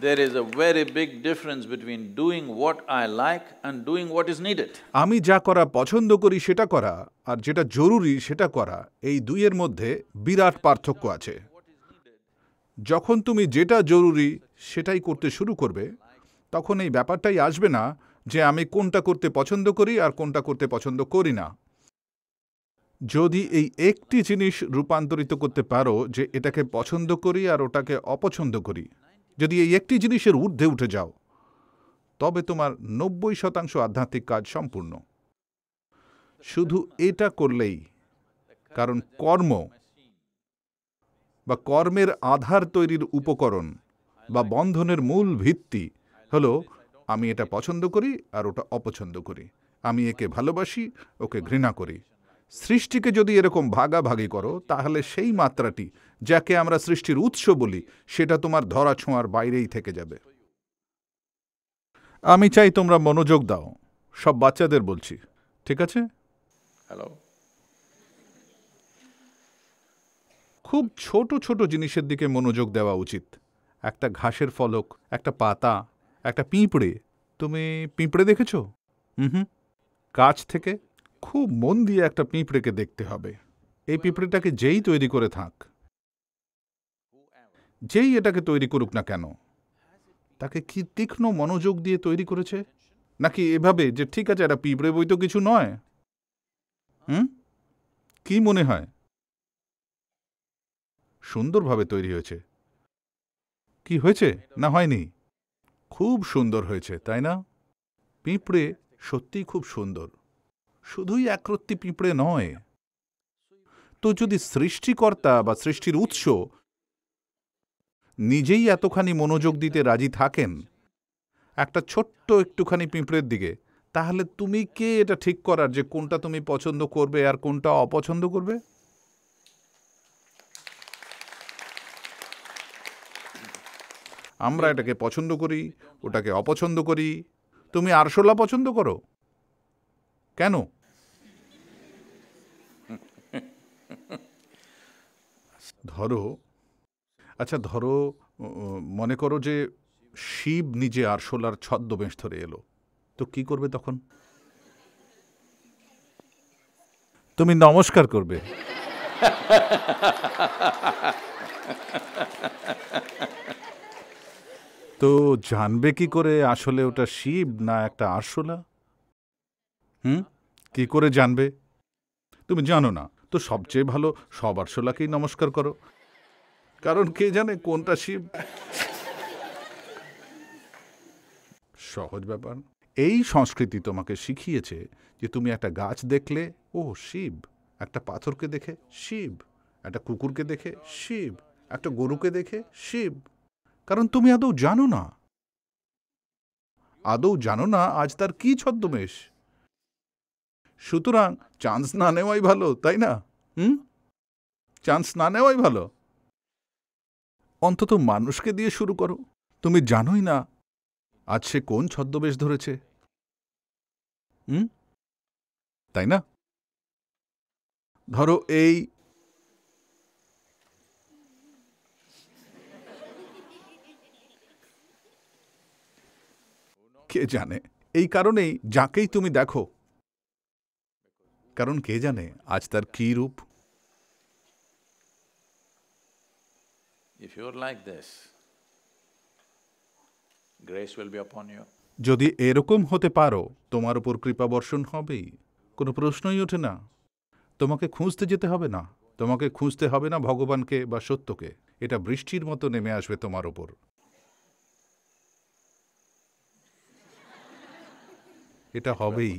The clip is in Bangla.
There is a very big difference between doing what I like and doing what is needed. আমি যা করা পছন্দ করি সেটা করা আর যেটা জরুরি সেটা করা এই দুইয়ের মধ্যে বিরাট পার্থক্য আছে যখন তুমি যেটা জরুরি সেটাই করতে শুরু করবে তখন এই ব্যাপারটাই আসবে না যে আমি কোনটা করতে পছন্দ করি আর কোনটা করতে পছন্দ করি না যদি এই একটি জিনিস রূপান্তরিত করতে পারো যে এটাকে পছন্দ করি আর ওটাকে অপছন্দ করি যদি এই একটি জিনিসের ঊর্ধ্বে উঠে যাও তবে তোমার নব্বই শতাংশ আধ্যাত্মিক কাজ সম্পূর্ণ শুধু এটা করলেই কারণ কর্ম বা কর্মের আধার তৈরির উপকরণ বা বন্ধনের মূল ভিত্তি হলো আমি এটা পছন্দ করি আর ওটা অপছন্দ করি আমি একে ভালোবাসি ওকে ঘৃণা করি সৃষ্টিকে যদি এরকম ভাগাভাগি করো তাহলে সেই মাত্রাটি যাকে আমরা সৃষ্টির উৎস বলি সেটা তোমার ধরা ছোঁয়ার বাইরেই থেকে যাবে আমি চাই তোমরা মনোযোগ দাও সব বাচ্চাদের বলছি ঠিক আছে হ্যালো খুব ছোট ছোট জিনিসের দিকে মনোযোগ দেওয়া উচিত একটা ঘাসের ফলক একটা পাতা একটা পিঁপড়ে তুমি পিঁপড়ে দেখেছ হুম কাছ থেকে খুব মন দিয়ে একটা পিঁপড়েকে দেখতে হবে এই পিঁপড়েটাকে যেই তৈরি করে থাক যেই এটাকে তৈরি করুক না কেন তাকে কি তীক্ষ্ণ মনোযোগ দিয়ে তৈরি করেছে নাকি এভাবে যে ঠিক আছে এটা পিঁপড়ে বই তো কিছু নয় হুম কি মনে হয় সুন্দরভাবে তৈরি হয়েছে কি হয়েছে না হয়নি খুব সুন্দর হয়েছে তাই না পিঁপড়ে সত্যিই খুব সুন্দর শুধুই একরত্তি পিঁপড়ে নয় তো যদি সৃষ্টিকর্তা বা সৃষ্টির উৎস নিজেই এতখানি মনোযোগ দিতে রাজি থাকেন একটা ছোট্ট একটুখানি পিঁপড়ের দিকে তাহলে তুমি কে এটা ঠিক করার যে কোনটা তুমি পছন্দ করবে আর কোনটা অপছন্দ করবে আমরা এটাকে পছন্দ করি ওটাকে অপছন্দ করি তুমি আরশোলা পছন্দ করো কেন ধরো আচ্ছা ধরো মনে করো যে শিব নিজে আরশোলার ছদ্মবেশ ধরে এলো তো কি করবে তখন তুমি নমস্কার করবে তো জানবে কি করে আসলে ওটা শিব না একটা আরশোলা হুম কি করে জানবে তুমি জানো না তো সবচেয়ে ভালো সবার শোলাকেই নমস্কার করো কারণ কে জানে কোনটা শিব সহজ ব্যাপার এই সংস্কৃতি তোমাকে শিখিয়েছে যে তুমি একটা গাছ দেখলে ও শিব একটা পাথরকে দেখে শিব একটা কুকুরকে দেখে শিব একটা গরুকে দেখে শিব কারণ তুমি আদৌ জানো না আদৌ জানো না আজ তার কি ছদ্মবেশ সুতরাং চান্স না নেওয়াই ভালো তাই না হুম চান্স না নেওয়াই ভালো অন্তত মানুষকে দিয়ে শুরু করো তুমি জানোই না আজ সে কোন ছদ্মবেশ ধরেছে হুম তাই না ধরো এই কে জানে এই কারণেই যাকেই তুমি দেখো কারণ কে জানে আজ তার কি রূপ যদি এরকম হতে পারো তোমার উপর কৃপা বর্ষণ হবেই কোনো প্রশ্নই ওঠে না তোমাকে খুঁজতে যেতে হবে না তোমাকে খুঁজতে হবে না ভগবানকে বা সত্যকে এটা বৃষ্টির মতো নেমে আসবে তোমার ওপর এটা হবেই